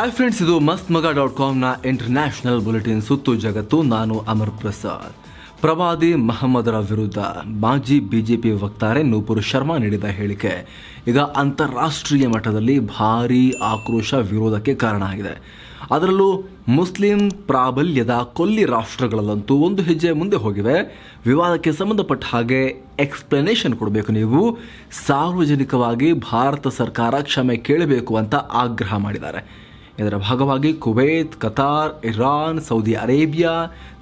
hi friends ಇದು ಮಸ್ತ್ ಮಗ ಡಾಟ್ ಕಾಮ್ನ ಇಂಟರ್ನ್ಯಾಷನಲ್ ಬುಲೆಟಿನ್ ಸುತ್ತು ಜಗತ್ತು ನಾನು ಅಮರ್ ಪ್ರಸಾದ್ ಪ್ರವಾದಿ ಮಹಮ್ಮದರ ವಿರುದ್ಧ ಮಾಜಿ ಬಿಜೆಪಿ ವಕ್ತಾರೆ ನೂಪುರ್ ಶರ್ಮಾ ನೀಡಿದ ಹೇಳಿಕೆ ಈಗ ಅಂತಾರಾಷ್ಟ್ರೀಯ ಮಟ್ಟದಲ್ಲಿ ಭಾರೀ ಆಕ್ರೋಶ ವಿರೋಧಕ್ಕೆ ಕಾರಣ ಆಗಿದೆ ಅದರಲ್ಲೂ ಮುಸ್ಲಿಂ ಪ್ರಾಬಲ್ಯದ ಕೊಲ್ಲಿ ರಾಷ್ಟ್ರಗಳಲ್ಲಂತೂ ಒಂದು ಹೆಜ್ಜೆ ಮುಂದೆ ಹೋಗಿವೆ ವಿವಾದಕ್ಕೆ ಸಂಬಂಧಪಟ್ಟ ಹಾಗೆ ಎಕ್ಸ್ಪ್ಲನೇಷನ್ ಕೊಡಬೇಕು ನೀವು ಸಾರ್ವಜನಿಕವಾಗಿ ಭಾರತ ಸರ್ಕಾರ ಕ್ಷಮೆ ಕೇಳಬೇಕು ಅಂತ ಆಗ್ರಹ ಮಾಡಿದ್ದಾರೆ ಇದರ ಭಾಗವಾಗಿ Kuwait Qatar Iran Saudi Arabia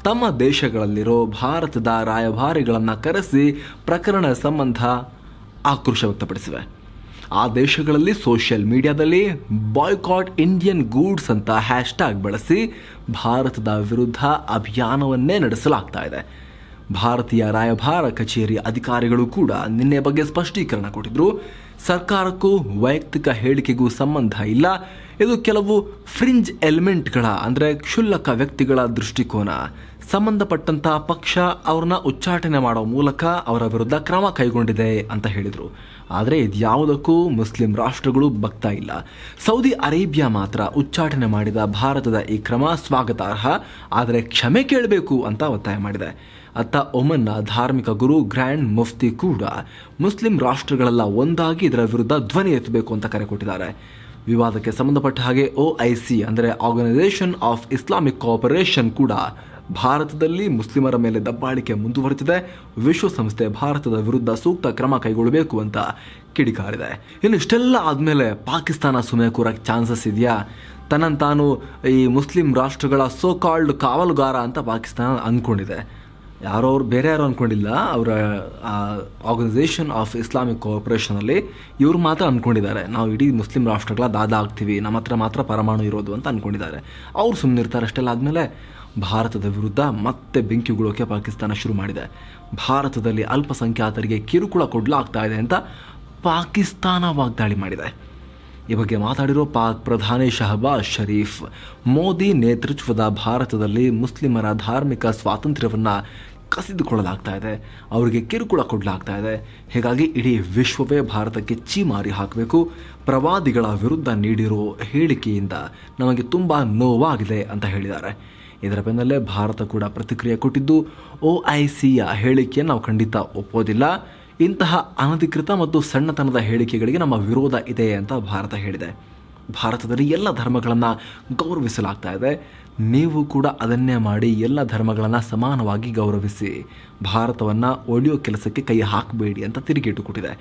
ತಮ್ಮ ದೇಶಗಳಲ್ಲಿರೋ ಭಾರತದ ರಾಯಭಾರಿಗಳನ್ನು ಕರೆಸಿ ಪ್ರಕರಣ ಸಂಬಂಧ ಆಕ್ರೋಶ ವ್ಯಕ್ತಪಡಿಸಿವೆ ಆ ದೇಶಗಳಲ್ಲಿ ಸೋಷಿಯಲ್ ಮೀಡಿಯಾದಲ್ಲಿ ಬಾಯ್ಕಾಟ್ ಇಂಡಿಯನ್ ಗೂಡ್ಸ್ ಅಂತ ಹ್ಯಾಶ್ ಟ್ಯಾಗ್ ಬಳಸಿ ಭಾರತದ ವಿರುದ್ಧ ಅಭಿಯಾನವನ್ನೇ ನಡೆಸಲಾಗ್ತಾ ಇದೆ ಭಾರತೀಯ ರಾಯಭಾರ ಕಚೇರಿ ಅಧಿಕಾರಿಗಳು ಕೂಡ ನಿನ್ನೆ ಬಗ್ಗೆ ಸ್ಪಷ್ಟೀಕರಣ ಕೊಟ್ಟಿದ್ರು ಸರ್ಕಾರಕ್ಕೂ ವೈಯಕ್ತಿಕ ಹೇಳಿಕೆಗೂ ಸಂಬಂಧ ಇಲ್ಲ ಇದು ಕೆಲವು ಫ್ರಿಂಜ್ ಎಲಿಮೆಂಟ್ಗಳ ಅಂದರೆ ಕ್ಷುಲ್ಲಕ ವ್ಯಕ್ತಿಗಳ ದೃಷ್ಟಿಕೋನ ಸಂಬಂಧಪಟ್ಟಂತಹ ಪಕ್ಷ ಅವ್ರನ್ನ ಉಚ್ಚಾಟನೆ ಮಾಡೋ ಮೂಲಕ ಅವರ ವಿರುದ್ಧ ಕ್ರಮ ಕೈಗೊಂಡಿದೆ ಅಂತ ಹೇಳಿದರು ಆದರೆ ಇದ್ಯಾವುದಕ್ಕೂ ಮುಸ್ಲಿಂ ರಾಷ್ಟ್ರಗಳು ಬಗ್ತಾ ಇಲ್ಲ ಸೌದಿ ಅರೇಬಿಯಾ ಮಾತ್ರ ಉಚ್ಚಾಟನೆ ಮಾಡಿದ ಭಾರತದ ಈ ಕ್ರಮ ಸ್ವಾಗತಾರ್ಹ ಆದರೆ ಕ್ಷಮೆ ಕೇಳಬೇಕು ಅಂತ ಒತ್ತಾಯ ಮಾಡಿದೆ ಅತ್ತ ಒಮನ್ನ ಧಾರ್ಮಿಕ ಗುರು ಗ್ರ್ಯಾಂಡ್ ಮುಫ್ತಿ ಕೂಡ ಮುಸ್ಲಿಂ ರಾಷ್ಟ್ರಗಳೆಲ್ಲ ಒಂದಾಗಿ ಇದರ ವಿರುದ್ಧ ಧ್ವನಿ ಎತ್ತಬೇಕು ಅಂತ ಕರೆ ಕೊಟ್ಟಿದ್ದಾರೆ ವಿವಾದಕ್ಕೆ ಸಂಬಂಧಪಟ್ಟ ಹಾಗೆ ಸಿ ಅಂದರೆ ಆರ್ಗನೈಸೇಷನ್ ಆಫ್ ಇಸ್ಲಾಮಿಕ್ ಕೋಆಪರೇಷನ್ ಕೂಡ ಭಾರತದಲ್ಲಿ ಮುಸ್ಲಿಮರ ಮೇಲೆ ದಬ್ಬಾಳಿಕೆ ಮುಂದುವರೆದಿದೆ ವಿಶ್ವಸಂಸ್ಥೆ ಭಾರತದ ವಿರುದ್ಧ ಸೂಕ್ತ ಕ್ರಮ ಕೈಗೊಳ್ಳಬೇಕು ಅಂತ ಕಿಡಿಕಾರಿದೆ ಇನ್ನು ಇಷ್ಟೆಲ್ಲ ಆದಮೇಲೆ ಪಾಕಿಸ್ತಾನ ಸುಮ್ಮನೆ ಕೂರಕ್ಕೆ ಚಾನ್ಸಸ್ ಇದೆಯಾ ತನ್ನನ್ನು ತಾನು ಈ ಮುಸ್ಲಿಂ ರಾಷ್ಟ್ರಗಳ ಸೋಕಾಲ್ಡ್ ಕಾವಲುಗಾರ ಅಂತ ಪಾಕಿಸ್ತಾನ ಅಂದ್ಕೊಂಡಿದೆ ಯಾರೋ ಅವ್ರು ಬೇರೆ ಯಾರು ಅಂದ್ಕೊಂಡಿಲ್ಲ ಅವರ ಆರ್ಗನೈಸೇಷನ್ ಆಫ್ ಇಸ್ಲಾಮಿಕ್ ಕಾರ್ಪೊರೇಷನಲ್ಲಿ ಇವರು ಮಾತ್ರ ಅಂದ್ಕೊಂಡಿದ್ದಾರೆ ನಾವು ಇಡೀ ಮುಸ್ಲಿಂ ರಾಷ್ಟ್ರಗಳ ದಾದ ಆಗ್ತೀವಿ ನಮ್ಮ ಹತ್ರ ಮಾತ್ರ ಪರಮಾಣು ಇರೋದು ಅಂತ ಅಂದ್ಕೊಂಡಿದ್ದಾರೆ ಅವ್ರು ಸುಮ್ಮನಿರ್ತಾರೆ ಅಷ್ಟೆಲ್ಲ ಆದಮೇಲೆ ಭಾರತದ ವಿರುದ್ಧ ಮತ್ತೆ ಉಗುಳೋಕೆ ಪಾಕಿಸ್ತಾನ ಶುರು ಮಾಡಿದೆ ಭಾರತದಲ್ಲಿ ಅಲ್ಪಸಂಖ್ಯಾತರಿಗೆ ಕಿರುಕುಳ ಕೊಡಲಾಗ್ತಾ ಇದೆ ಅಂತ ಪಾಕಿಸ್ತಾನ ವಾಗ್ದಾಳಿ ಮಾಡಿದೆ ಈ ಬಗ್ಗೆ ಮಾತಾಡಿರೋ ಪಾಕ್ ಪ್ರಧಾನಿ ಶಹಬಾಜ್ ಶರೀಫ್ ಮೋದಿ ನೇತೃತ್ವದ ಭಾರತದಲ್ಲಿ ಮುಸ್ಲಿಮರ ಧಾರ್ಮಿಕ ಸ್ವಾತಂತ್ರ್ಯವನ್ನು ಕಸಿದುಕೊಳ್ಳಲಾಗ್ತಾ ಇದೆ ಅವರಿಗೆ ಕಿರುಕುಳ ಕೊಡಲಾಗ್ತಾ ಇದೆ ಹೀಗಾಗಿ ಇಡೀ ವಿಶ್ವವೇ ಭಾರತಕ್ಕೆ ಚೀಮಾರಿ ಹಾಕಬೇಕು ಪ್ರವಾದಿಗಳ ವಿರುದ್ಧ ನೀಡಿರೋ ಹೇಳಿಕೆಯಿಂದ ನಮಗೆ ತುಂಬ ನೋವಾಗಿದೆ ಅಂತ ಹೇಳಿದ್ದಾರೆ ಇದರ ಬೆನ್ನಲ್ಲೇ ಭಾರತ ಕೂಡ ಪ್ರತಿಕ್ರಿಯೆ ಕೊಟ್ಟಿದ್ದು ಓ ಐ ಸಿಯ ಹೇಳಿಕೆಯನ್ನು ನಾವು ಖಂಡಿತ ಒಪ್ಪೋದಿಲ್ಲ ಇಂತಹ ಅನಧಿಕೃತ ಮತ್ತು ಸಣ್ಣತನದ ಹೇಳಿಕೆಗಳಿಗೆ ನಮ್ಮ ವಿರೋಧ ಇದೆ ಅಂತ ಭಾರತ ಹೇಳಿದೆ ಭಾರತದಲ್ಲಿ ಎಲ್ಲ ಧರ್ಮಗಳನ್ನು ಗೌರವಿಸಲಾಗ್ತಾ ಇದೆ ನೀವು ಕೂಡ ಅದನ್ನೇ ಮಾಡಿ ಎಲ್ಲ ಧರ್ಮಗಳನ್ನು ಸಮಾನವಾಗಿ ಗೌರವಿಸಿ ಭಾರತವನ್ನು ಒಳಿಯೋ ಕೆಲಸಕ್ಕೆ ಕೈ ಹಾಕಬೇಡಿ ಅಂತ ತಿರುಗೇಟು ಕೊಟ್ಟಿದೆ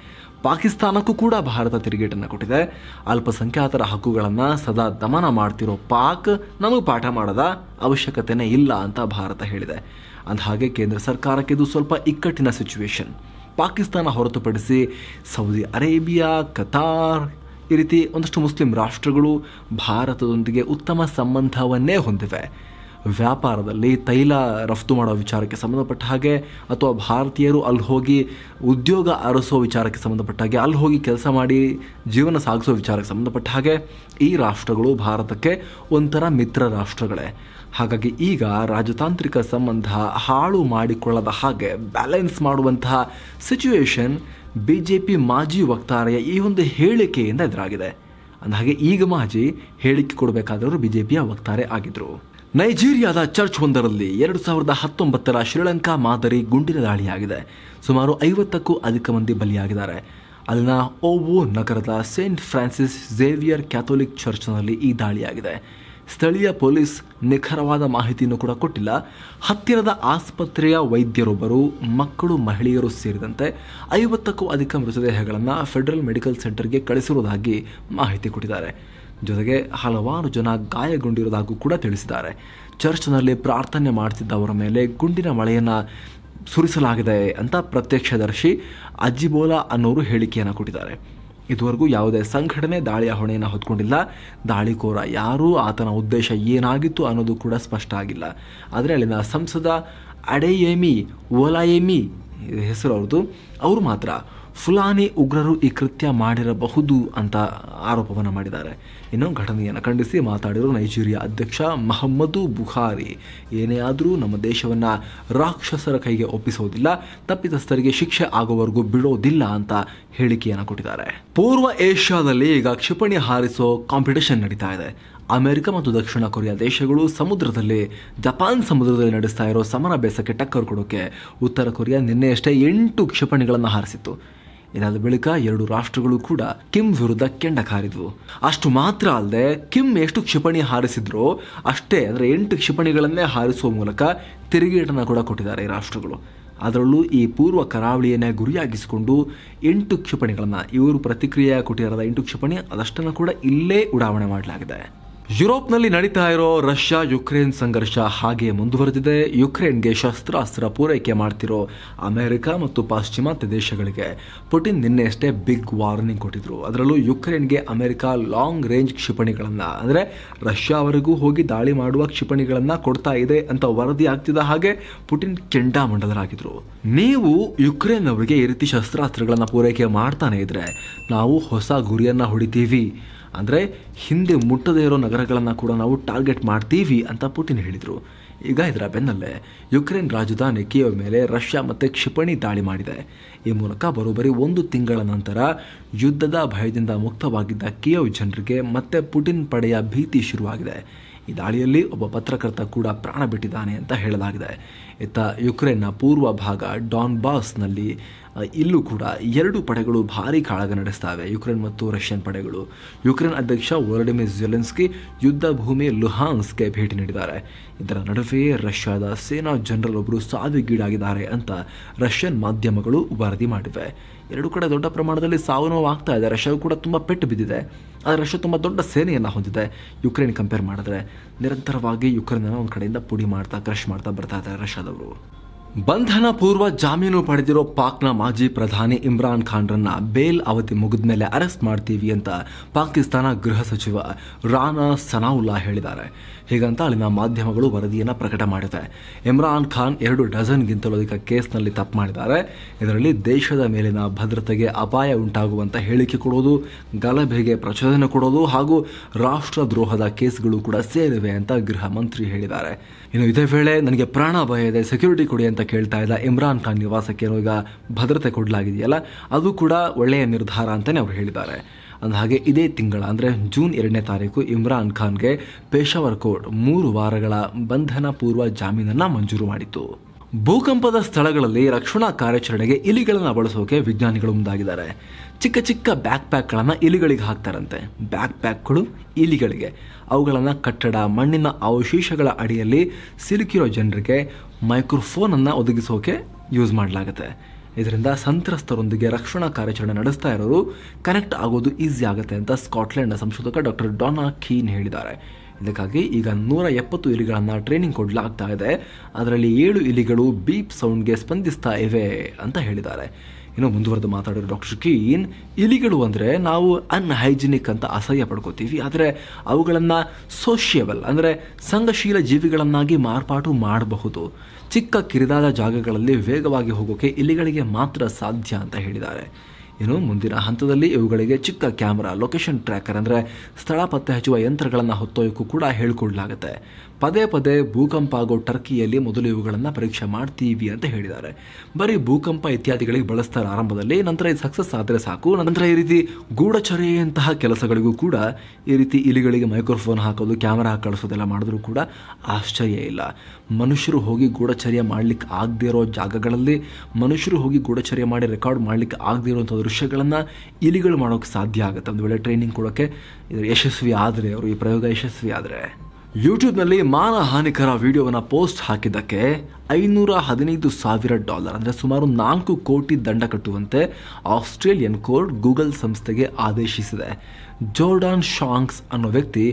ಪಾಕಿಸ್ತಾನಕ್ಕೂ ಕೂಡ ಭಾರತ ತಿರುಗೇಟನ್ನು ಕೊಟ್ಟಿದೆ ಅಲ್ಪಸಂಖ್ಯಾತರ ಹಕ್ಕುಗಳನ್ನು ಸದಾ ದಮನ ಮಾಡ್ತಿರೋ ಪಾಕ್ ನಮಗೆ ಪಾಠ ಮಾಡದ ಅವಶ್ಯಕತೆನೇ ಇಲ್ಲ ಅಂತ ಭಾರತ ಹೇಳಿದೆ ಹಾಗೆ ಕೇಂದ್ರ ಸರ್ಕಾರಕ್ಕೆ ಇದು ಸ್ವಲ್ಪ ಇಕ್ಕಟ್ಟಿನ ಸಿಚುವೇಶನ್ ಪಾಕಿಸ್ತಾನ ಹೊರತುಪಡಿಸಿ ಸೌದಿ ಅರೇಬಿಯಾ ಕತಾರ್ ಈ ರೀತಿ ಒಂದಷ್ಟು ಮುಸ್ಲಿಂ ರಾಷ್ಟ್ರಗಳು ಭಾರತದೊಂದಿಗೆ ಉತ್ತಮ ಸಂಬಂಧವನ್ನೇ ಹೊಂದಿವೆ ವ್ಯಾಪಾರದಲ್ಲಿ ತೈಲ ರಫ್ತು ಮಾಡೋ ವಿಚಾರಕ್ಕೆ ಸಂಬಂಧಪಟ್ಟ ಹಾಗೆ ಅಥವಾ ಭಾರತೀಯರು ಅಲ್ಲಿ ಹೋಗಿ ಉದ್ಯೋಗ ಅರಸೋ ವಿಚಾರಕ್ಕೆ ಸಂಬಂಧಪಟ್ಟ ಹಾಗೆ ಅಲ್ಲಿ ಹೋಗಿ ಕೆಲಸ ಮಾಡಿ ಜೀವನ ಸಾಗಿಸೋ ವಿಚಾರಕ್ಕೆ ಸಂಬಂಧಪಟ್ಟ ಹಾಗೆ ಈ ರಾಷ್ಟ್ರಗಳು ಭಾರತಕ್ಕೆ ಒಂಥರ ಮಿತ್ರ ರಾಷ್ಟ್ರಗಳೇ ಹಾಗಾಗಿ ಈಗ ರಾಜತಾಂತ್ರಿಕ ಸಂಬಂಧ ಹಾಳು ಮಾಡಿಕೊಳ್ಳದ ಹಾಗೆ ಬ್ಯಾಲೆನ್ಸ್ ಮಾಡುವಂತಹ ಸಿಚುವೇಶನ್ ಬಿಜೆಪಿ ಮಾಜಿ ವಕ್ತಾರೆಯ ಈ ಒಂದು ಹೇಳಿಕೆಯಿಂದ ಎದುರಾಗಿದೆ ಹಾಗೆ ಈಗ ಮಾಜಿ ಹೇಳಿಕೆ ಕೊಡಬೇಕಾದವರು ಬಿಜೆಪಿಯ ಜೆ ಪಿಯ ವಕ್ತಾರೆ ಆಗಿದ್ದರು ನೈಜೀರಿಯಾದ ಚರ್ಚ್ ಒಂದರಲ್ಲಿ ಎರಡು ಸಾವಿರದ ಹತ್ತೊಂಬತ್ತರ ಶ್ರೀಲಂಕಾ ಮಾದರಿ ಗುಂಡಿನ ದಾಳಿಯಾಗಿದೆ ಸುಮಾರು ಐವತ್ತಕ್ಕೂ ಅಧಿಕ ಮಂದಿ ಬಲಿಯಾಗಿದ್ದಾರೆ ಅಲ್ಲಿನ ಓವೋ ನಗರದ ಸೇಂಟ್ ಫ್ರಾನ್ಸಿಸ್ ಝೇವಿಯರ್ ಕ್ಯಾಥೋಲಿಕ್ ಚರ್ಚ್ನಲ್ಲಿ ಈ ದಾಳಿಯಾಗಿದೆ ಸ್ಥಳೀಯ ಪೊಲೀಸ್ ನಿಖರವಾದ ಮಾಹಿತಿಯನ್ನು ಕೂಡ ಕೊಟ್ಟಿಲ್ಲ ಹತ್ತಿರದ ಆಸ್ಪತ್ರೆಯ ವೈದ್ಯರೊಬ್ಬರು ಮಕ್ಕಳು ಮಹಿಳೆಯರು ಸೇರಿದಂತೆ ಐವತ್ತಕ್ಕೂ ಅಧಿಕ ಮೃತದೇಹಗಳನ್ನು ಫೆಡರಲ್ ಮೆಡಿಕಲ್ ಸೆಂಟರ್ಗೆ ಕಳಿಸಿರುವುದಾಗಿ ಮಾಹಿತಿ ಕೊಟ್ಟಿದ್ದಾರೆ ಜೊತೆಗೆ ಹಲವಾರು ಜನ ಗಾಯಗೊಂಡಿರುವುದಾಗೂ ಕೂಡ ತಿಳಿಸಿದ್ದಾರೆ ಚರ್ಚ್ನಲ್ಲಿ ಪ್ರಾರ್ಥನೆ ಮಾಡುತ್ತಿದ್ದವರ ಮೇಲೆ ಗುಂಡಿನ ಮಳೆಯನ್ನು ಸುರಿಸಲಾಗಿದೆ ಅಂತ ಪ್ರತ್ಯಕ್ಷದರ್ಶಿ ಅಜಿಬೋಲಾ ಅನ್ನೋರು ಹೇಳಿಕೆಯನ್ನು ಕೊಟ್ಟಿದ್ದಾರೆ ಇದುವರೆಗೂ ಯಾವುದೇ ಸಂಘಟನೆ ದಾಳಿಯ ಹೊಣೆಯನ್ನು ಹೊತ್ಕೊಂಡಿಲ್ಲ ದಾಳಿಕೋರ ಯಾರು ಆತನ ಉದ್ದೇಶ ಏನಾಗಿತ್ತು ಅನ್ನೋದು ಕೂಡ ಸ್ಪಷ್ಟ ಆಗಿಲ್ಲ ಆದರೆ ಅಲ್ಲಿನ ಸಂಸದ ಅಡೆಯೇಮಿ ಓಲಾಯೇಮಿ ಹೆಸರು ಅವ್ರದ್ದು ಅವರು ಮಾತ್ರ ಫುಲಾನಿ ಉಗ್ರರು ಈ ಕೃತ್ಯ ಮಾಡಿರಬಹುದು ಅಂತ ಆರೋಪವನ್ನು ಮಾಡಿದ್ದಾರೆ ಇನ್ನೊಂದು ಘಟನೆಯನ್ನು ಖಂಡಿಸಿ ಮಾತಾಡಿರೋ ನೈಜೀರಿಯಾ ಅಧ್ಯಕ್ಷ ಮಹಮ್ಮದು ಬುಖಾರಿ ಏನೇ ಆದರೂ ನಮ್ಮ ದೇಶವನ್ನು ರಾಕ್ಷಸರ ಕೈಗೆ ಒಪ್ಪಿಸೋದಿಲ್ಲ ತಪ್ಪಿತಸ್ಥರಿಗೆ ಶಿಕ್ಷೆ ಆಗೋವರೆಗೂ ಬಿಡೋದಿಲ್ಲ ಅಂತ ಹೇಳಿಕೆಯನ್ನು ಕೊಟ್ಟಿದ್ದಾರೆ ಪೂರ್ವ ಏಷ್ಯಾದಲ್ಲಿ ಈಗ ಕ್ಷಿಪಣಿ ಹಾರಿಸೋ ಕಾಂಪಿಟೇಷನ್ ನಡೀತಾ ಇದೆ ಅಮೆರಿಕ ಮತ್ತು ದಕ್ಷಿಣ ಕೊರಿಯಾ ದೇಶಗಳು ಸಮುದ್ರದಲ್ಲಿ ಜಪಾನ್ ಸಮುದ್ರದಲ್ಲಿ ನಡೆಸ್ತಾ ಇರೋ ಸಮರ ಬೇಸಕ್ಕೆ ಟಕ್ಕರ್ ಕೊಡೋಕೆ ಉತ್ತರ ಕೊರಿಯಾ ನಿನ್ನೆಯಷ್ಟೇ ಎಂಟು ಕ್ಷಿಪಣಿಗಳನ್ನು ಹಾರಿಸಿತ್ತು ಇದಾದ ಬಳಿಕ ಎರಡು ರಾಷ್ಟ್ರಗಳು ಕೂಡ ಕಿಮ್ ವಿರುದ್ಧ ಕೆಂಡ ಕಾರಿದ್ವು ಅಷ್ಟು ಮಾತ್ರ ಅಲ್ಲದೆ ಕಿಮ್ ಎಷ್ಟು ಕ್ಷಿಪಣಿ ಹಾರಿಸಿದ್ರೋ ಅಷ್ಟೇ ಅಂದ್ರೆ ಎಂಟು ಕ್ಷಿಪಣಿಗಳನ್ನೇ ಹಾರಿಸುವ ಮೂಲಕ ತಿರುಗೇಟನ್ನು ಕೂಡ ಕೊಟ್ಟಿದ್ದಾರೆ ಈ ರಾಷ್ಟ್ರಗಳು ಅದರಲ್ಲೂ ಈ ಪೂರ್ವ ಕರಾವಳಿಯನ್ನೇ ಗುರಿಯಾಗಿಸಿಕೊಂಡು ಎಂಟು ಕ್ಷಿಪಣಿಗಳನ್ನು ಇವರು ಪ್ರತಿಕ್ರಿಯೆ ಕೊಟ್ಟಿರದ ಎಂಟು ಕ್ಷಿಪಣಿ ಅದಷ್ಟನ್ನು ಕೂಡ ಇಲ್ಲೇ ಉಡಾವಣೆ ಮಾಡಲಾಗಿದೆ ಯುರೋಪ್ನಲ್ಲಿ ನಡೀತಾ ಇರೋ ರಷ್ಯಾ ಯುಕ್ರೇನ್ ಸಂಘರ್ಷ ಹಾಗೆ ಮುಂದುವರೆದಿದೆ ಯುಕ್ರೇನ್ಗೆ ಶಸ್ತ್ರಾಸ್ತ್ರ ಪೂರೈಕೆ ಮಾಡ್ತಿರೋ ಅಮೆರಿಕ ಮತ್ತು ಪಾಶ್ಚಿಮಾತ್ಯ ದೇಶಗಳಿಗೆ ಪುಟಿನ್ ನಿನ್ನೆಯಷ್ಟೇ ಬಿಗ್ ವಾರ್ನಿಂಗ್ ಕೊಟ್ಟಿದ್ರು ಅದರಲ್ಲೂ ಯುಕ್ರೇನ್ಗೆ ಅಮೆರಿಕ ಲಾಂಗ್ ರೇಂಜ್ ಕ್ಷಿಪಣಿಗಳನ್ನು ಅಂದರೆ ರಷ್ಯಾವರೆಗೂ ಹೋಗಿ ದಾಳಿ ಮಾಡುವ ಕ್ಷಿಪಣಿಗಳನ್ನು ಕೊಡ್ತಾ ಇದೆ ಅಂತ ವರದಿ ಆಗ್ತಿದ್ದ ಹಾಗೆ ಪುಟಿನ್ ಕೆಂಡಾಮಂಡಲರಾಗಿದ್ರು ನೀವು ಯುಕ್ರೇನ್ ಅವರಿಗೆ ಈ ರೀತಿ ಶಸ್ತ್ರಾಸ್ತ್ರಗಳನ್ನು ಪೂರೈಕೆ ಮಾಡ್ತಾನೆ ಇದ್ರೆ ನಾವು ಹೊಸ ಗುರಿಯನ್ನು ಹೊಡಿತೀವಿ ಅಂದರೆ ಹಿಂದೆ ಮುಟ್ಟದೇ ಇರೋ ನಗರಗಳನ್ನು ಕೂಡ ನಾವು ಟಾರ್ಗೆಟ್ ಮಾಡ್ತೀವಿ ಅಂತ ಪುಟಿನ್ ಹೇಳಿದರು ಈಗ ಇದರ ಬೆನ್ನಲ್ಲೇ ಯುಕ್ರೇನ್ ರಾಜಧಾನಿ ಕಿಯೋ ಮೇಲೆ ರಷ್ಯಾ ಮತ್ತೆ ಕ್ಷಿಪಣಿ ದಾಳಿ ಮಾಡಿದೆ ಈ ಮೂಲಕ ಬರೋಬ್ಬರಿ ಒಂದು ತಿಂಗಳ ನಂತರ ಯುದ್ಧದ ಭಯದಿಂದ ಮುಕ್ತವಾಗಿದ್ದ ಕಿಯೋ ಜನರಿಗೆ ಮತ್ತೆ ಪುಟಿನ್ ಪಡೆಯ ಭೀತಿ ಶುರುವಾಗಿದೆ ಈ ದಾಳಿಯಲ್ಲಿ ಒಬ್ಬ ಪತ್ರಕರ್ತ ಕೂಡ ಪ್ರಾಣ ಬಿಟ್ಟಿದ್ದಾನೆ ಅಂತ ಹೇಳಲಾಗಿದೆ ಇತ್ತ ಯುಕ್ರೇನ್ನ ಪೂರ್ವ ಭಾಗ ಡಾನ್ ಇಲ್ಲೂ ಕೂಡ ಎರಡು ಪಡೆಗಳು ಭಾರಿ ಕಾಳಗ ನಡೆಸ್ತಾವೆ ಯುಕ್ರೇನ್ ಮತ್ತು ರಷ್ಯನ್ ಪಡೆಗಳು ಯುಕ್ರೇನ್ ಅಧ್ಯಕ್ಷ ವೋಲಡಿಮಿರ್ ಝೆಲೆನ್ಸ್ಕಿ ಯುದ್ಧ ಭೂಮಿ ಲುಹಾನ್ಸ್ಗೆ ಭೇಟಿ ನೀಡಿದ್ದಾರೆ ಇದರ ನಡುವೆಯೇ ರಷ್ಯಾದ ಸೇನಾ ಜನರಲ್ ಒಬ್ಬರು ಸಾವಿಗೀಡಾಗಿದ್ದಾರೆ ಅಂತ ರಷ್ಯನ್ ಮಾಧ್ಯಮಗಳು ವರದಿ ಮಾಡಿವೆ ಎರಡು ಕಡೆ ದೊಡ್ಡ ಪ್ರಮಾಣದಲ್ಲಿ ಸಾವು ನೋವು ಆಗ್ತಾ ಇದೆ ರಷ್ಯಾವು ಕೂಡ ತುಂಬ ಪೆಟ್ಟು ಬಿದ್ದಿದೆ ಆದರೆ ರಷ್ಯಾ ತುಂಬ ದೊಡ್ಡ ಸೇನೆಯನ್ನು ಹೊಂದಿದೆ ಯುಕ್ರೇನ್ ಕಂಪೇರ್ ಮಾಡಿದ್ರೆ ನಿರಂತರವಾಗಿ ಯುಕ್ರೇನನ್ನು ಒಂದು ಕಡೆಯಿಂದ ಪುಡಿ ಮಾಡ್ತಾ ಕ್ರಶ್ ಮಾಡ್ತಾ ಬರ್ತಾ ಇದ್ದಾರೆ ರಷ್ಯಾದವರು ಬಂಧನ ಪೂರ್ವ ಜಾಮೀನು ಪಡೆದಿರೋ ಪಾಕ್ನ ಮಾಜಿ ಪ್ರಧಾನಿ ಇಮ್ರಾನ್ ಖಾನ್ ರನ್ನ ಬೇಲ್ ಅವಧಿ ಮುಗಿದ ಮೇಲೆ ಅರೆಸ್ಟ್ ಮಾಡ್ತೀವಿ ಅಂತ ಪಾಕಿಸ್ತಾನ ಗೃಹ ಸಚಿವ ರಾನಾ ಸನಾವುಲ್ಲಾ ಹೇಳಿದ್ದಾರೆ ಹೀಗಂತ ಅಲ್ಲಿನ ಮಾಧ್ಯಮಗಳು ವರದಿಯನ್ನು ಪ್ರಕಟ ಮಾಡಿದೆ ಇಮ್ರಾನ್ ಖಾನ್ ಎರಡು ಗಿಂತಲೂ ಅಧಿಕ ಕೇಸ್ನಲ್ಲಿ ತಪ್ಪು ಮಾಡಿದ್ದಾರೆ ಇದರಲ್ಲಿ ದೇಶದ ಮೇಲಿನ ಭದ್ರತೆಗೆ ಅಪಾಯ ಉಂಟಾಗುವಂತ ಹೇಳಿಕೆ ಕೊಡೋದು ಗಲಭೆಗೆ ಪ್ರಚೋದನೆ ಕೊಡೋದು ಹಾಗೂ ರಾಷ್ಟ್ರ ದ್ರೋಹದ ಕೇಸ್ಗಳು ಕೂಡ ಸೇರಿವೆ ಅಂತ ಗೃಹ ಮಂತ್ರಿ ಹೇಳಿದ್ದಾರೆ ಇನ್ನು ಇದೇ ವೇಳೆ ನನಗೆ ಪ್ರಾಣ ಭಯ ಇದೆ ಸೆಕ್ಯೂರಿಟಿ ಕೊಡಿ ಅಂತ ಕೇಳ್ತಾ ಇದ್ದ ಇಮ್ರಾನ್ ಖಾನ್ ನಿವಾಸಕ್ಕೆ ಈಗ ಭದ್ರತೆ ಕೊಡಲಾಗಿದೆಯಲ್ಲ ಅದು ಕೂಡ ಒಳ್ಳೆಯ ನಿರ್ಧಾರ ಅಂತಲೇ ಅವರು ಹೇಳಿದ್ದಾರೆ ಅಂದ ಹಾಗೆ ಇದೇ ತಿಂಗಳ ಅಂದರೆ ಜೂನ್ ಎರಡನೇ ತಾರೀಕು ಇಮ್ರಾನ್ ಖಾನ್ಗೆ ಪೇಶಾವರ್ ಕೋರ್ಟ್ ಮೂರು ವಾರಗಳ ಬಂಧನ ಪೂರ್ವ ಜಾಮೀನನ್ನು ಮಂಜೂರು ಮಾಡಿತು ಭೂಕಂಪದ ಸ್ಥಳಗಳಲ್ಲಿ ರಕ್ಷಣಾ ಕಾರ್ಯಾಚರಣೆಗೆ ಇಲಿಗಳನ್ನು ಬಳಸೋಕೆ ವಿಜ್ಞಾನಿಗಳು ಮುಂದಾಗಿದ್ದಾರೆ ಚಿಕ್ಕ ಚಿಕ್ಕ ಬ್ಯಾಕ್ ಪ್ಯಾಕ್ಗಳನ್ನು ಇಲಿಗಳಿಗೆ ಹಾಕ್ತಾರಂತೆ ಬ್ಯಾಕ್ ಪ್ಯಾಕ್ಗಳು ಇಲಿಗಳಿಗೆ ಅವುಗಳನ್ನು ಕಟ್ಟಡ ಮಣ್ಣಿನ ಅವಶೇಷಗಳ ಅಡಿಯಲ್ಲಿ ಸಿಲುಕಿರೋ ಜನರಿಗೆ ಮೈಕ್ರೋಫೋನನ್ನು ಒದಗಿಸೋಕೆ ಯೂಸ್ ಮಾಡಲಾಗುತ್ತೆ ಇದರಿಂದ ಸಂತ್ರಸ್ತರೊಂದಿಗೆ ರಕ್ಷಣಾ ಕಾರ್ಯಾಚರಣೆ ನಡೆಸ್ತಾ ಇರೋರು ಕನೆಕ್ಟ್ ಆಗೋದು ಈಸಿ ಆಗುತ್ತೆ ಅಂತ ಸ್ಕಾಟ್ಲೆಂಡ್ನ ಸಂಶೋಧಕ ಡಾಕ್ಟರ್ ಡೊನಾ ಖೀನ್ ಹೇಳಿದ್ದಾರೆ ಇದಕ್ಕಾಗಿ ಈಗ ನೂರ ಎಪ್ಪತ್ತು ಇಲಿಗಳನ್ನು ಟ್ರೈನಿಂಗ್ ಕೊಡಲಾಗ್ತಾ ಇದೆ ಅದರಲ್ಲಿ ಏಳು ಇಲಿಗಳು ಬೀಪ್ ಸೌಂಡ್ಗೆ ಸ್ಪಂದಿಸ್ತಾ ಇವೆ ಅಂತ ಹೇಳಿದ್ದಾರೆ ಏನೋ ಮುಂದುವರೆದು ಮಾತಾಡಿರೋ ಡಾಕ್ಟರ್ ಕೀನ್ ಏನು ಇಲಿಗಳು ಅಂದರೆ ನಾವು ಅನ್ಹೈಜಿನಿಕ್ ಅಂತ ಅಸಹ್ಯ ಪಡ್ಕೋತೀವಿ ಆದರೆ ಅವುಗಳನ್ನು ಸೋಷಿಯಬಲ್ ಅಂದರೆ ಸಂಘಶೀಲ ಜೀವಿಗಳನ್ನಾಗಿ ಮಾರ್ಪಾಟು ಮಾಡಬಹುದು ಚಿಕ್ಕ ಕಿರಿದಾದ ಜಾಗಗಳಲ್ಲಿ ವೇಗವಾಗಿ ಹೋಗೋಕೆ ಇಲಿಗಳಿಗೆ ಮಾತ್ರ ಸಾಧ್ಯ ಅಂತ ಹೇಳಿದ್ದಾರೆ ಇನ್ನು ಮುಂದಿನ ಹಂತದಲ್ಲಿ ಇವುಗಳಿಗೆ ಚಿಕ್ಕ ಕ್ಯಾಮರಾ ಲೊಕೇಶನ್ ಟ್ರ್ಯಾಕರ್ ಅಂದರೆ ಸ್ಥಳ ಪತ್ತೆ ಹಚ್ಚುವ ಯಂತ್ರಗಳನ್ನು ಹೊತ್ತೊಯ್ಯಕ್ಕೂ ಕೂಡ ಹೇಳಿಕೊಡಲಾಗುತ್ತೆ ಪದೇ ಪದೇ ಭೂಕಂಪ ಆಗೋ ಟರ್ಕಿಯಲ್ಲಿ ಮೊದಲು ಇವುಗಳನ್ನು ಪರೀಕ್ಷೆ ಮಾಡ್ತೀವಿ ಅಂತ ಹೇಳಿದ್ದಾರೆ ಬರೀ ಭೂಕಂಪ ಇತ್ಯಾದಿಗಳಿಗೆ ಬಳಸ್ತಾರೆ ಆರಂಭದಲ್ಲಿ ನಂತರ ಇದು ಸಕ್ಸಸ್ ಆದರೆ ಸಾಕು ನಂತರ ಈ ರೀತಿ ಗೂಢಚರ್ಯಂತಹ ಕೆಲಸಗಳಿಗೂ ಕೂಡ ಈ ರೀತಿ ಇಲಿಗಳಿಗೆ ಮೈಕ್ರೋಫೋನ್ ಹಾಕೋದು ಕ್ಯಾಮರಾ ಕಳಿಸೋದೆಲ್ಲ ಮಾಡಿದ್ರೂ ಕೂಡ ಆಶ್ಚರ್ಯ ಇಲ್ಲ ಮನುಷ್ಯರು ಹೋಗಿ ಗೂಢಚರ್ಯ ಮಾಡಲಿಕ್ಕೆ ಆಗದೇ ಇರೋ ಜಾಗಗಳಲ್ಲಿ ಮನುಷ್ಯರು ಹೋಗಿ ಗೂಢಚರ್ಯ ಮಾಡಿ ರೆಕಾರ್ಡ್ ಮಾಡಲಿಕ್ಕೆ ಆಗದೇ ಇರುವಂಥ ದೃಶ್ಯಗಳನ್ನು ಇಲಿಗಳು ಮಾಡೋಕ್ಕೆ ಸಾಧ್ಯ ಆಗುತ್ತೆ ಒಂದು ವೇಳೆ ಟ್ರೈನಿಂಗ್ ಕೊಡೋಕ್ಕೆ ಯಶಸ್ವಿ ಆದರೆ ಅವರು ಈ ಪ್ರಯೋಗ ಯಶಸ್ವಿ ಆದರೆ ಯೂಟ್ಯೂಬ್ನಲ್ಲಿ ಮಾನಹಾನಿಕರ ವಿಡಿಯೋವನ್ನು ಪೋಸ್ಟ್ ಹಾಕಿದ್ದಕ್ಕೆ ಐನೂರ ಹದಿನೈದು ಸಾವಿರ ಡಾಲರ್ ಅಂದರೆ ಸುಮಾರು ನಾಲ್ಕು ಕೋಟಿ ದಂಡ ಕಟ್ಟುವಂತೆ ಆಸ್ಟ್ರೇಲಿಯನ್ ಕೋರ್ಟ್ ಗೂಗಲ್ ಸಂಸ್ಥೆಗೆ ಆದೇಶಿಸಿದೆ ಜೋರ್ಡಾನ್ ಶಾಂಕ್ಸ್ ಅನ್ನೋ ವ್ಯಕ್ತಿ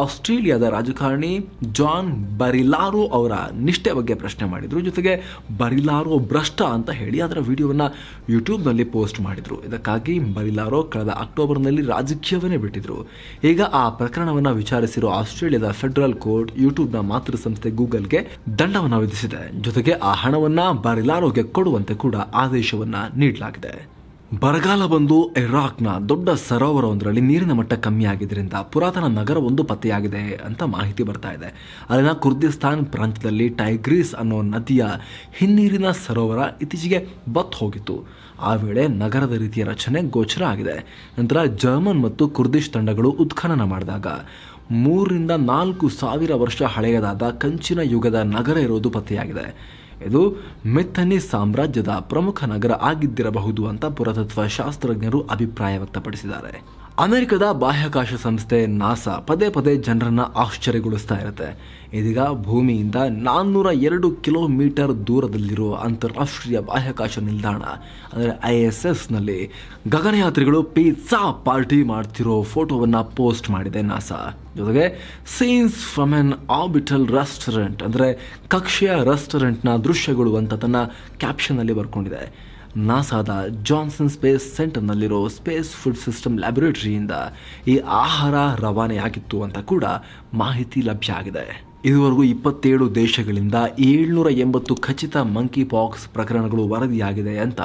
ಆಸ್ಟ್ರೇಲಿಯಾದ ರಾಜಕಾರಣಿ ಜಾನ್ ಬರಿಲಾರೋ ಅವರ ನಿಷ್ಠೆ ಬಗ್ಗೆ ಪ್ರಶ್ನೆ ಮಾಡಿದರು ಜೊತೆಗೆ ಬರಿಲಾರೋ ಭ್ರಷ್ಟ ಅಂತ ಹೇಳಿ ಅದರ ವಿಡಿಯೋವನ್ನು ಯೂಟ್ಯೂಬ್ನಲ್ಲಿ ಪೋಸ್ಟ್ ಮಾಡಿದರು ಇದಕ್ಕಾಗಿ ಬರಿಲಾರೋ ಕಳೆದ ಅಕ್ಟೋಬರ್ನಲ್ಲಿ ರಾಜಕೀಯವನ್ನೇ ಬಿಟ್ಟಿದ್ರು ಈಗ ಆ ಪ್ರಕರಣವನ್ನು ವಿಚಾರಿಸಿರೋ ಆಸ್ಟ್ರೇಲಿಯಾದ ಫೆಡರಲ್ ಕೋರ್ಟ್ ಯೂಟ್ಯೂಬ್ನ ಮಾತೃ ಸಂಸ್ಥೆ ಗೂಗಲ್ಗೆ ದಂಡವನ್ನು ವಿಧಿಸಿದೆ ಜೊತೆಗೆ ಆ ಹಣವನ್ನು ಬರಿಲಾರೋಗೆ ಕೊಡುವಂತೆ ಕೂಡ ಆದೇಶವನ್ನು ನೀಡಲಾಗಿದೆ ಬರಗಾಲ ಬಂದು ಇರಾಕ್ನ ದೊಡ್ಡ ಸರೋವರ ಒಂದರಲ್ಲಿ ನೀರಿನ ಮಟ್ಟ ಕಮ್ಮಿ ಆಗಿದ್ದರಿಂದ ಪುರಾತನ ನಗರವೊಂದು ಪತ್ತೆಯಾಗಿದೆ ಅಂತ ಮಾಹಿತಿ ಬರ್ತಾ ಇದೆ ಅಲ್ಲಿನ ಕುರ್ದಿಸ್ತಾನ್ ಪ್ರಾಂತ್ಯದಲ್ಲಿ ಟೈಗ್ರೀಸ್ ಅನ್ನೋ ನದಿಯ ಹಿನ್ನೀರಿನ ಸರೋವರ ಇತ್ತೀಚೆಗೆ ಬತ್ ಹೋಗಿತ್ತು ಆ ವೇಳೆ ನಗರದ ರೀತಿಯ ರಚನೆ ಗೋಚರ ಆಗಿದೆ ನಂತರ ಜರ್ಮನ್ ಮತ್ತು ಕುರ್ದಿಶ್ ತಂಡಗಳು ಉತ್ಖನನ ಮಾಡಿದಾಗ ಮೂರರಿಂದ ನಾಲ್ಕು ಸಾವಿರ ವರ್ಷ ಹಳೆಯದಾದ ಕಂಚಿನ ಯುಗದ ನಗರ ಇರೋದು ಪತ್ತೆಯಾಗಿದೆ ಇದು ಮೆಥನಿ ಸಾಮ್ರಾಜ್ಯದ ಪ್ರಮುಖ ನಗರ ಆಗಿದ್ದಿರಬಹುದು ಅಂತ ಪುರಾತತ್ವ ಶಾಸ್ತ್ರಜ್ಞರು ಅಭಿಪ್ರಾಯ ವ್ಯಕ್ತಪಡಿಸಿದ್ದಾರೆ ಅಮೆರಿಕದ ಬಾಹ್ಯಾಕಾಶ ಸಂಸ್ಥೆ ನಾಸಾ ಪದೇ ಪದೇ ಜನರನ್ನ ಆಶ್ಚರ್ಯಗೊಳಿಸ್ತಾ ಇರುತ್ತೆ ಇದೀಗ ಭೂಮಿಯಿಂದ ನಾನ್ನೂರ ಎರಡು ಕಿಲೋಮೀಟರ್ ದೂರದಲ್ಲಿರುವ ಅಂತಾರಾಷ್ಟ್ರೀಯ ಬಾಹ್ಯಾಕಾಶ ನಿಲ್ದಾಣ ಅಂದರೆ ಐ ಎಸ್ ಎಸ್ನಲ್ಲಿ ಗಗನಯಾತ್ರಿಗಳು ಪಿಜ್ಜಾ ಪಾರ್ಟಿ ಮಾಡ್ತಿರೋ ಫೋಟೋವನ್ನು ಪೋಸ್ಟ್ ಮಾಡಿದೆ ನಾಸಾ ಜೊತೆಗೆ scenes from an orbital restaurant ಅಂದರೆ ಕಕ್ಷೆಯ ರೆಸ್ಟೋರೆಂಟ್ನ ದೃಶ್ಯಗಳು ಅಂತ ತನ್ನ ಕ್ಯಾಪ್ಷನ್ನಲ್ಲಿ ಬರ್ಕೊಂಡಿದೆ ನಾಸಾದ ಜಾನ್ಸನ್ ಸ್ಪೇಸ್ ಸೆಂಟರ್ನಲ್ಲಿರೋ ಸ್ಪೇಸ್ ಫುಡ್ ಸಿಸ್ಟಮ್ ಲ್ಯಾಬೊರೇಟರಿಯಿಂದ ಈ ಆಹಾರ ರವಾನೆಯಾಗಿತ್ತು ಅಂತ ಕೂಡ ಮಾಹಿತಿ ಲಭ್ಯ ಆಗಿದೆ ಇದುವರೆಗೂ ಇಪ್ಪತ್ತೇಳು ದೇಶಗಳಿಂದ ಏಳ್ನೂರ ಎಂಬತ್ತು ಖಚಿತ ಮಂಕಿ ಪಾಕ್ಸ್ ಪ್ರಕರಣಗಳು ವರದಿಯಾಗಿದೆ ಅಂತ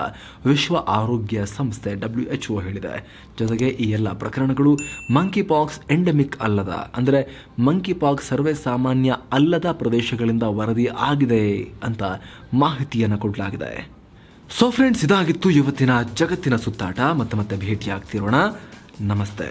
ವಿಶ್ವ ಆರೋಗ್ಯ ಸಂಸ್ಥೆ ಡಬ್ಲ್ಯೂ ಹೇಳಿದೆ ಜೊತೆಗೆ ಈ ಎಲ್ಲ ಪ್ರಕರಣಗಳು ಮಂಕಿ ಪಾಕ್ಸ್ ಎಂಡೆಮಿಕ್ ಅಲ್ಲದ ಅಂದರೆ ಮಂಕಿ ಪಾಕ್ಸ್ ಸರ್ವೇ ಸಾಮಾನ್ಯ ಅಲ್ಲದ ಪ್ರದೇಶಗಳಿಂದ ವರದಿ ಆಗಿದೆ ಅಂತ ಮಾಹಿತಿಯನ್ನು ಕೊಡಲಾಗಿದೆ ಸೊ ಫ್ರೆಂಡ್ಸ್ ಇದಾಗಿತ್ತು ಇವತ್ತಿನ ಜಗತ್ತಿನ ಸುತ್ತಾಟ ಮತ್ತೆ ಮತ್ತೆ ಭೇಟಿಯಾಗ್ತಿರೋಣ ನಮಸ್ತೆ